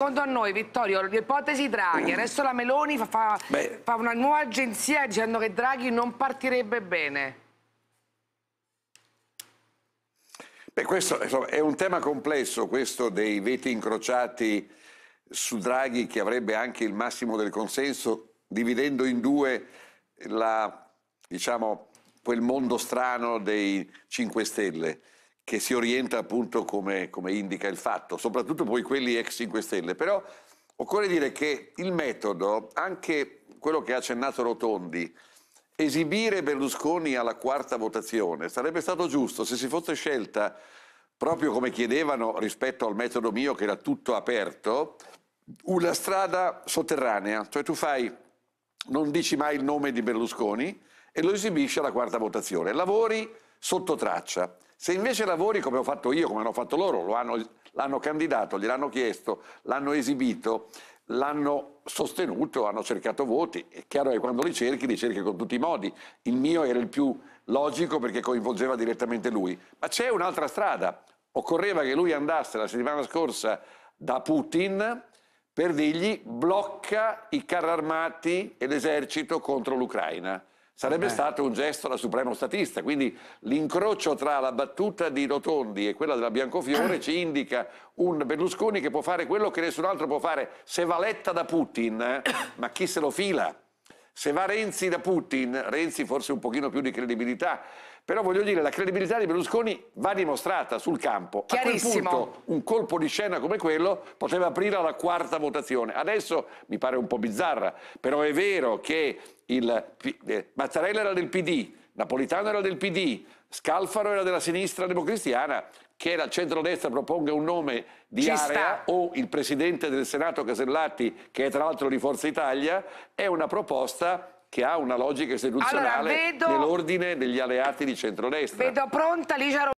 Secondo noi, Vittorio, l'ipotesi Draghi, adesso la Meloni fa, fa, fa, una nuova agenzia dicendo che Draghi non partirebbe bene. Beh, questo insomma, è un tema complesso, questo dei veti incrociati su Draghi che avrebbe anche il massimo del consenso, dividendo in due la, diciamo, quel mondo strano dei 5 Stelle che si orienta appunto come, come indica il fatto, soprattutto poi quelli ex 5 Stelle. Però occorre dire che il metodo, anche quello che ha accennato Rotondi, esibire Berlusconi alla quarta votazione sarebbe stato giusto se si fosse scelta proprio come chiedevano rispetto al metodo mio che era tutto aperto, una strada sotterranea, cioè tu fai, non dici mai il nome di Berlusconi, e lo esibisce alla quarta votazione. Lavori sotto traccia. Se invece lavori come ho fatto io, come hanno fatto loro, hanno, l'hanno candidato, gliel'hanno chiesto, l'hanno esibito, l'hanno sostenuto, hanno cercato voti. È chiaro che quando li cerchi, li cerchi con tutti i modi. Il mio era il più logico perché coinvolgeva direttamente lui. Ma c'è un'altra strada. Occorreva che lui andasse la settimana scorsa da Putin per dirgli blocca i carri armati e l'esercito contro l'Ucraina sarebbe eh. stato un gesto da supremo statista. Quindi l'incrocio tra la battuta di Rotondi e quella della Biancofiore ci indica un Berlusconi che può fare quello che nessun altro può fare. Se va letta da Putin, eh, ma chi se lo fila? Se va Renzi da Putin, Renzi forse un pochino più di credibilità, però voglio dire, la credibilità di Berlusconi va dimostrata sul campo. A quel punto un colpo di scena come quello poteva aprire alla quarta votazione. Adesso mi pare un po' bizzarra, però è vero che il, eh, Mazzarella era del PD, Napolitano era del PD, Scalfaro era della sinistra democristiana, che la centrodestra proponga un nome di Ci area sta. o il presidente del Senato Casellati, che è tra l'altro di Forza Italia, è una proposta che ha una logica istituzionale allora, vedo... nell'ordine degli alleati di centrodestra. Vedo pronta Ligia